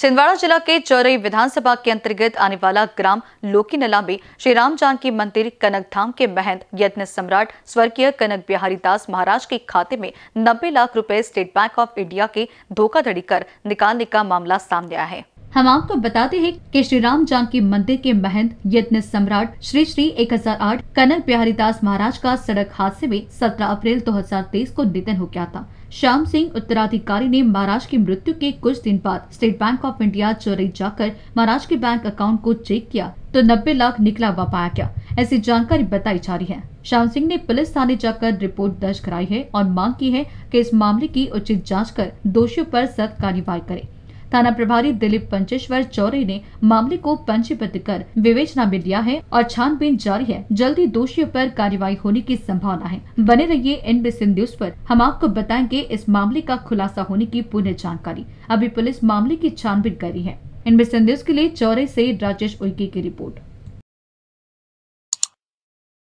छिंदवाड़ा जिला के चौरई विधानसभा के अंतर्गत आने वाला ग्राम लोकीनला में श्री राम जानकी मंदिर कनक धाम के महंत यज्ञ सम्राट स्वर्गीय कनक बिहारी दास महाराज के खाते में 90 लाख रुपए स्टेट बैंक ऑफ इंडिया के धोखाधड़ी कर निकालने का मामला सामने आया है हम आपको बताते हैं कि श्री राम जानकी मंदिर के महंत यज्ञ सम्राट श्री श्री 1008 कनक बिहारी दास महाराज का सड़क हादसे में 17 अप्रैल 2023 को निधन हो गया था श्याम सिंह उत्तराधिकारी ने महाराज की मृत्यु के कुछ दिन बाद स्टेट बैंक ऑफ इंडिया चोरी जाकर महाराज के बैंक अकाउंट को चेक किया तो 90 लाख निकला हुआ पाया गया ऐसी जानकारी बताई जा रही है श्याम सिंह ने पुलिस थाने जाकर रिपोर्ट दर्ज कराई है और मांग की है कि इस मामले की उचित जांच कर दोषियों पर सख्त कार्रवाई करे थाना प्रभारी दिलीप पंचेश्वर चौरे ने मामले को पंचीबद्ध कर विवेचना में लिया है और छानबीन जारी है जल्दी दोषियों पर कार्रवाई होने की संभावना है बने रहिए एनबी न्यूज पर हम आपको बताएंगे इस मामले का खुलासा होने की पूर्ण जानकारी अभी पुलिस मामले की छानबीन कर रही है एनबी न्यूज के लिए चौरे ऐसी राजेश उइके की रिपोर्ट